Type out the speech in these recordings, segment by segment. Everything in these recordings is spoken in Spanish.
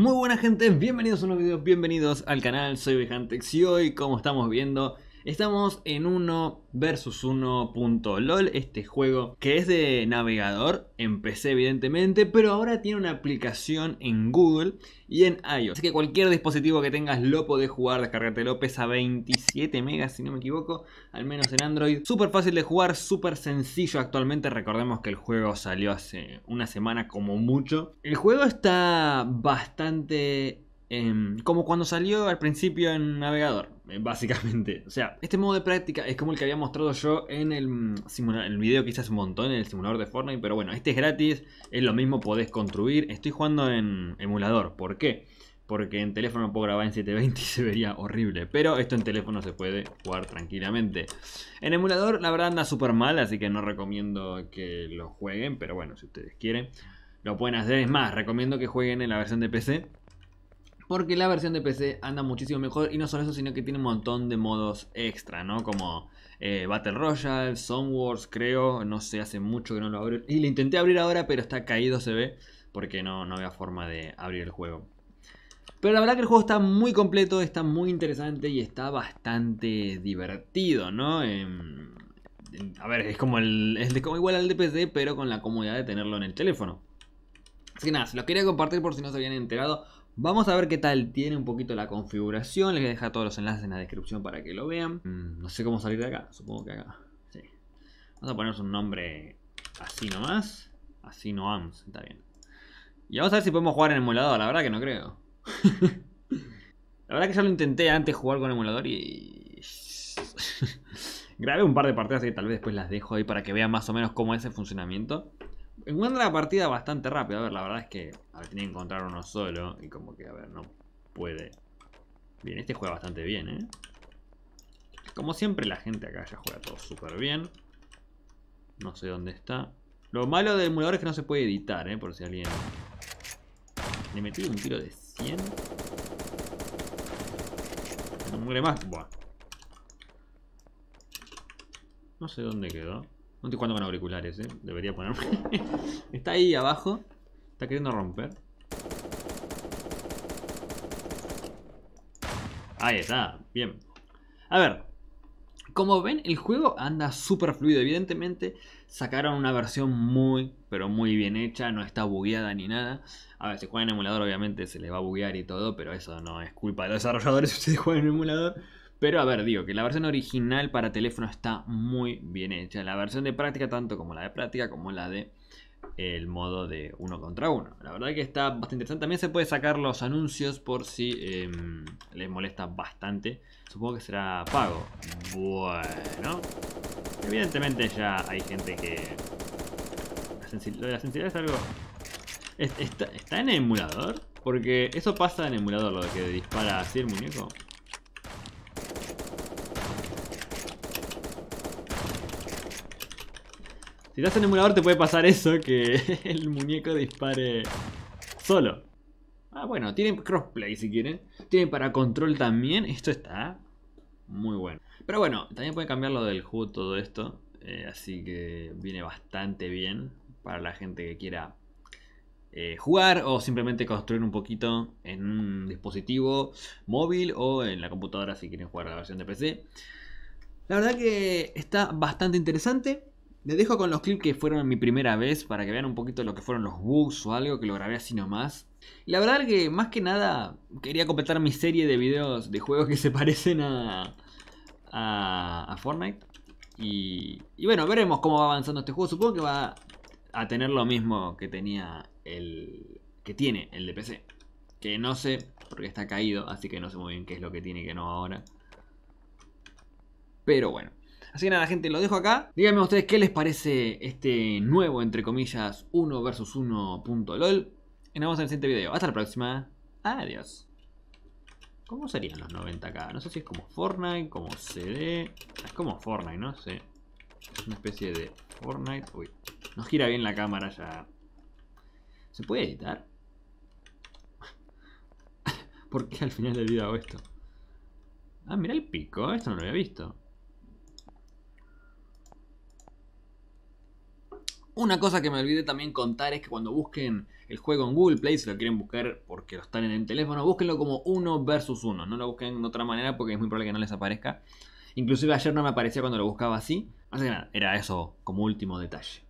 Muy buena gente, bienvenidos a un nuevo video, bienvenidos al canal, soy Vejantex y hoy como estamos viendo Estamos en 1 versus 1.lol, este juego que es de navegador, empecé evidentemente, pero ahora tiene una aplicación en Google y en iOS. Así que cualquier dispositivo que tengas lo podés jugar, López pesa 27 megas si no me equivoco, al menos en Android. Súper fácil de jugar, súper sencillo actualmente, recordemos que el juego salió hace una semana como mucho. El juego está bastante Em, como cuando salió al principio en navegador, eh, básicamente. O sea, este modo de práctica es como el que había mostrado yo en el, mm, el video que hice hace un montón, en el simulador de Fortnite. Pero bueno, este es gratis, es lo mismo, podés construir. Estoy jugando en emulador, ¿por qué? Porque en teléfono puedo grabar en 720 y se vería horrible. Pero esto en teléfono se puede jugar tranquilamente. En emulador la verdad anda súper mal, así que no recomiendo que lo jueguen. Pero bueno, si ustedes quieren, lo pueden hacer. Es más, recomiendo que jueguen en la versión de PC porque la versión de PC anda muchísimo mejor. Y no solo eso, sino que tiene un montón de modos extra, ¿no? Como eh, Battle Royale, Song Wars, creo. No sé, hace mucho que no lo abro. Y lo intenté abrir ahora, pero está caído, se ve. Porque no, no había forma de abrir el juego. Pero la verdad que el juego está muy completo, está muy interesante y está bastante divertido, ¿no? Em, a ver, es como, el, es como igual al de PC, pero con la comodidad de tenerlo en el teléfono. Así que nada, se los quería compartir por si no se habían enterado. Vamos a ver qué tal tiene un poquito la configuración. Les voy a dejar todos los enlaces en la descripción para que lo vean. Mm. No sé cómo salir de acá. Supongo que acá. Sí. Vamos a poner un nombre así nomás. Así no AMS. Está bien. Y vamos a ver si podemos jugar en emulador. La verdad que no creo. la verdad que ya lo intenté antes jugar con emulador y... Grabé un par de partidas que tal vez después las dejo ahí para que vean más o menos cómo es el funcionamiento. Encuentra la partida bastante rápido A ver, la verdad es que ver, tiene que encontrar uno solo. Y como que, a ver, no puede. Bien, este juega bastante bien, ¿eh? Como siempre, la gente acá ya juega todo súper bien. No sé dónde está. Lo malo del emulador es que no se puede editar, ¿eh? Por si alguien... Le metí un tiro de 100. No muere más. No sé dónde quedó. No estoy jugando con auriculares, ¿eh? Debería ponerme. está ahí abajo. Está queriendo romper. Ahí está. Bien. A ver. Como ven, el juego anda súper fluido. Evidentemente, sacaron una versión muy, pero muy bien hecha. No está bugueada ni nada. A ver, si juegan en emulador, obviamente se les va a buguear y todo. Pero eso no es culpa de los desarrolladores si ustedes juegan en emulador. Pero a ver, digo que la versión original para teléfono está muy bien hecha. La versión de práctica, tanto como la de práctica como la de el modo de uno contra uno. La verdad que está bastante interesante. También se puede sacar los anuncios por si em, les molesta bastante. Supongo que será pago. Bueno. Evidentemente ya hay gente que... la sensibilidad es algo... ¿Está, en el emulador? Porque eso pasa en el emulador, lo de que dispara así el muñeco. Si estás en emulador te puede pasar eso, que el muñeco dispare solo. Ah, bueno, tienen crossplay si quieren. Tienen para control también. Esto está muy bueno. Pero bueno, también puede cambiar lo del HUD, todo esto. Eh, así que viene bastante bien para la gente que quiera eh, jugar o simplemente construir un poquito en un dispositivo móvil o en la computadora si quieren jugar la versión de PC. La verdad que está bastante interesante. Les dejo con los clips que fueron mi primera vez para que vean un poquito lo que fueron los bugs o algo que lo grabé así nomás. La verdad que más que nada quería completar mi serie de videos de juegos que se parecen a, a, Fortnite. Y, bueno, veremos cómo va avanzando este juego. Supongo que va a tener lo mismo que tenía el que tiene el de PC. Que no sé, porque está caído, así que no sé muy bien qué es lo que tiene que no ahora. Pero bueno. Así que nada, gente, lo dejo acá. Díganme ustedes qué les parece este nuevo, entre comillas, 1 vs 1.lol. Y nos vemos en el siguiente video. Hasta la próxima. Adiós. ¿Cómo serían los 90k? No sé si es como Fortnite, como CD. Es como Fortnite, no sé. Es una especie de Fortnite. Uy, no gira bien la cámara ya. ¿Se puede editar? ¿Por qué al final del video hago esto? Ah, mira el pico. Esto no lo había visto. Una cosa que me olvidé también contar es que cuando busquen el juego en Google Play, si lo quieren buscar porque lo están en el teléfono, búsquenlo como uno versus uno. No lo busquen de otra manera porque es muy probable que no les aparezca. Inclusive ayer no me aparecía cuando lo buscaba así. Así que nada, era eso como último detalle.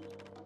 Thank you